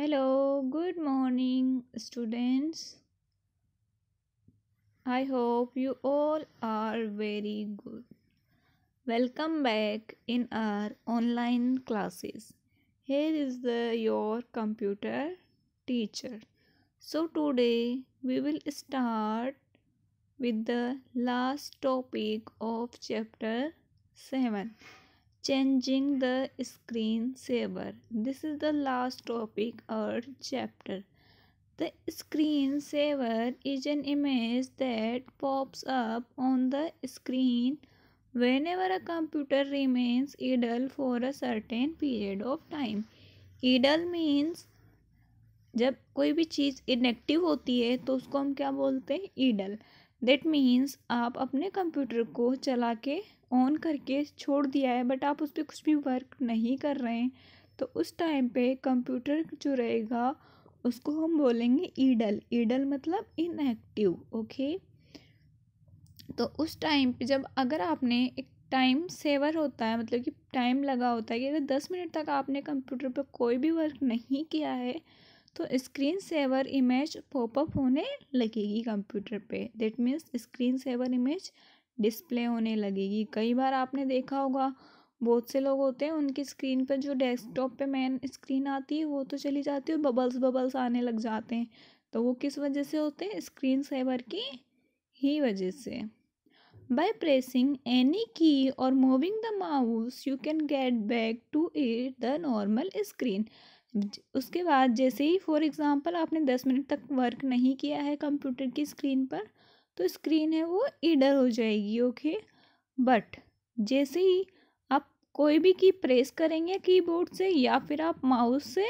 Hello, good morning, students. I hope you all are very good. Welcome back in our online classes. Here is the your computer teacher. So today we will start with the last topic of chapter 7 changing the screensaver this is the last topic or chapter the screensaver is an image that pops up on the screen whenever a computer remains idle for a certain period of time idle means जब कोई भी चीज़ inactive होती है तो उसको हम क्या बोलते हैं ईडल दैट मीन्स आप अपने कंप्यूटर को चला के ऑन करके छोड़ दिया है बट आप उस पर कुछ भी वर्क नहीं कर रहे हैं तो उस टाइम पे कंप्यूटर जो रहेगा उसको हम बोलेंगे ईडल ईडल मतलब इनएक्टिव ओके तो उस टाइम पे जब अगर आपने एक टाइम सेवर होता है मतलब कि टाइम लगा होता है कि अगर दस मिनट तक आपने कंप्यूटर पर कोई भी वर्क नहीं किया है तो स्क्रीन सेवर इमेज पॉपअप होने लगेगी कंप्यूटर पे that means screen saver image display होने लगेगी कई बार आपने देखा होगा बहुत से लोग होते हैं उनकी स्क्रीन पर जो डेस्कटॉप पे मेन स्क्रीन आती है वो तो चली जाती है और बबल्स बबल्स आने लग जाते हैं तो वो किस वजह से होते हैं स्क्रीन सेवर की ही वजह से बाय प्रेसिंग एनी की और moving the mouse you can get back to it the normal screen उसके बाद जैसे ही फॉर एग्ज़ाम्पल आपने दस मिनट तक वर्क नहीं किया है कंप्यूटर की स्क्रीन पर तो स्क्रीन है वो ईडर हो जाएगी ओके बट जैसे ही आप कोई भी की प्रेस करेंगे कीबोर्ड से या फिर आप माउस से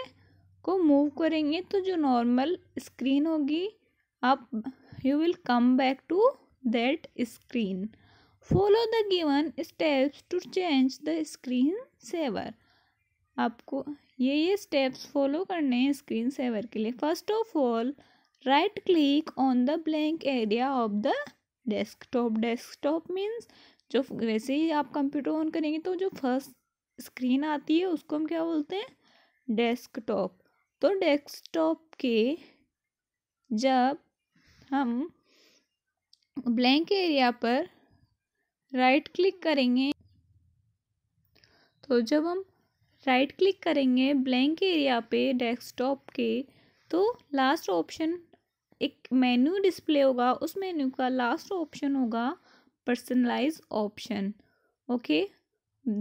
को मूव करेंगे तो जो नॉर्मल स्क्रीन होगी आप you will come back to that screen follow the given steps to change the screen saver आपको ये ये स्टेप्स फॉलो करने हैं स्क्रीन सेवर के लिए first of all right click on the blank area of the desktop desktop means जो वैसे ही आप कंप्यूटर ऑन करेंगे तो जो फर्स्ट स्क्रीन आती है उसको हम क्या बोलते हैं डेस्कटॉप तो डेस्कटॉप के जब हम ब्लैंक एरिया पर राइट क्लिक करेंगे तो जब हम राइट क्लिक करेंगे ब्लैंक एरिया पे डेस्कटॉप के तो लास्ट ऑप्शन एक मेन्यू डिस्प्ले होगा उस मेन्यू का लास्ट ऑप्शन होगा personalise option okay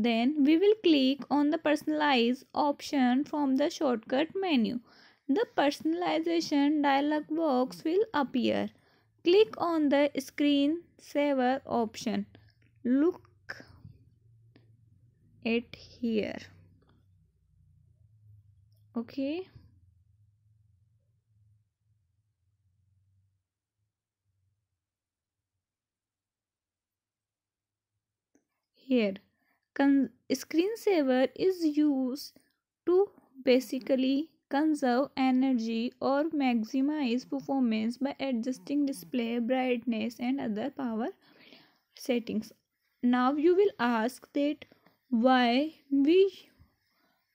then we will click on the personalise option from the shortcut menu the personalisation dialog box will appear click on the screen saver option look it here okay here screensaver is used to basically conserve energy or maximize performance by adjusting display brightness and other power settings now you will ask that why we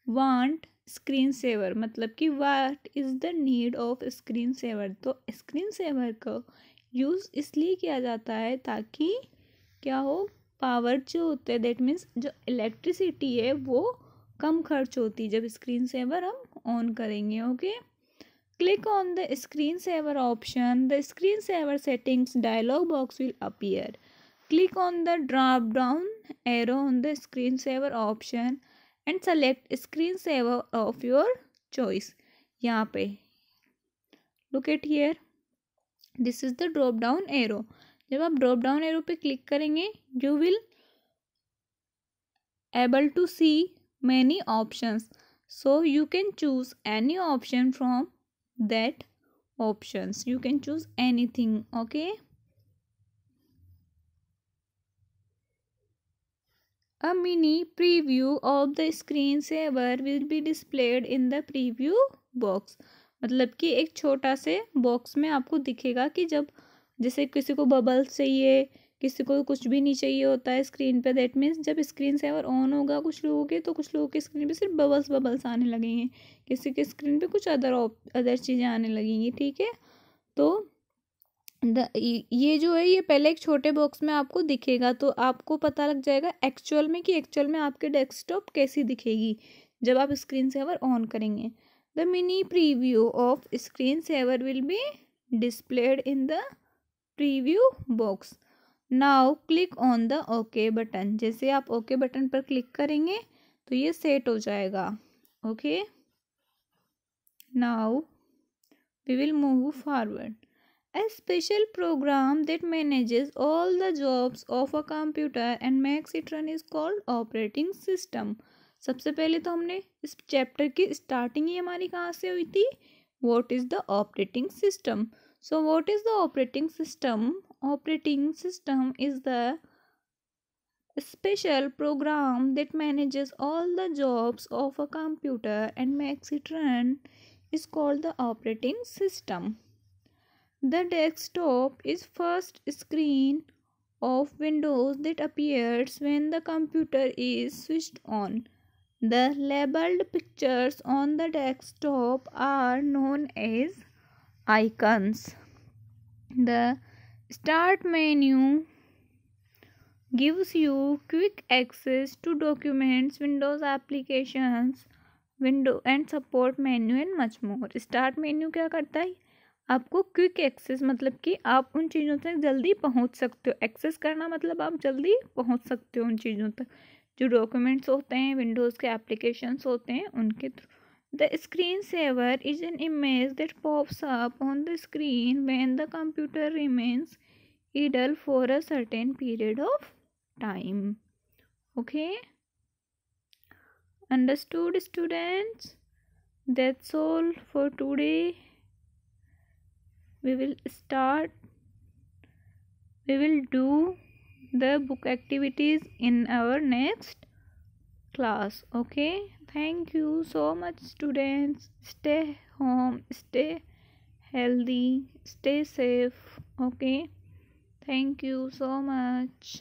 want screen saver मतलब कि what is the need of screen saver तो screen saver को use इसलिए किया जाता है ताकि क्या हो पावर जो होते हैं दैट मीन्स जो इलेक्ट्रिसिटी है वो कम खर्च होती है जब स्क्रीन सेवर हम ऑन करेंगे okay click on the screen saver option the screen saver settings dialog box will appear click on the drop down arrow on the screen saver option and select screen saver of your choice यहाँ पे look at here this is the drop down arrow जब आप drop down arrow पे click करेंगे you will able to see many options you can choose any option from that options you can choose any thing okay A mini preview of the screensaver will be displayed in the preview box. मतलब कि एक छोटा से box में आपको दिखेगा कि जब जैसे किसी को बबल्स चाहिए किसी को कुछ भी नहीं चाहिए होता है स्क्रीन पे दैट मीन्स जब स्क्रीन सेवर ऑन होगा कुछ लोगों के तो कुछ लोगों के स्क्रीन पे सिर्फ बबल्स बबल्स आने लगेंगे किसी के स्क्रीन पे कुछ अदर अदर चीज़ें आने लगेंगी ठीक है तो ये जो है ये पहले एक छोटे बॉक्स में आपको दिखेगा तो आपको पता लग जाएगा एक्चुअल में कि एक्चुअल में आपके डेस्कटॉप कैसी दिखेगी जब आप स्क्रीन सेवर ऑन करेंगे the mini preview of screen saver will be displayed in the preview box now click on the okay button जैसे आप ओके okay बटन पर क्लिक करेंगे तो ये सेट हो जाएगा okay now we will move forward A special program that manages all the jobs of a computer and makes it run is called operating system. सबसे पहले तो हमने इस चैप्टर की स्टार्टिंग ही हमारी कहाँ से हुई थी what is the operating system so what is the operating system operating system special program that manages all the jobs of a computer and makes it run is called the operating system the desktop is first screen of windows that appears when the computer is switched on. The labeled pictures on the desktop are known as icons. The start menu gives you quick access to documents, Windows applications, window and support menu and much more. Start menu क्या करता है आपको quick access मतलब कि आप उन चीज़ों तक जल्दी पहुंच सकते हो एक्सेस करना मतलब आप जल्दी पहुंच सकते हो उन चीज़ों तक जो डॉक्यूमेंट्स होते हैं विंडोज़ के एप्लीकेशंस होते हैं उनके through the screen saver is an image that pops up on the screen when the computer remains idle for a certain period of time okay understood students that's all for today we will start we will do the book activities in our next class okay thank you so much students stay home stay healthy stay safe okay thank you so much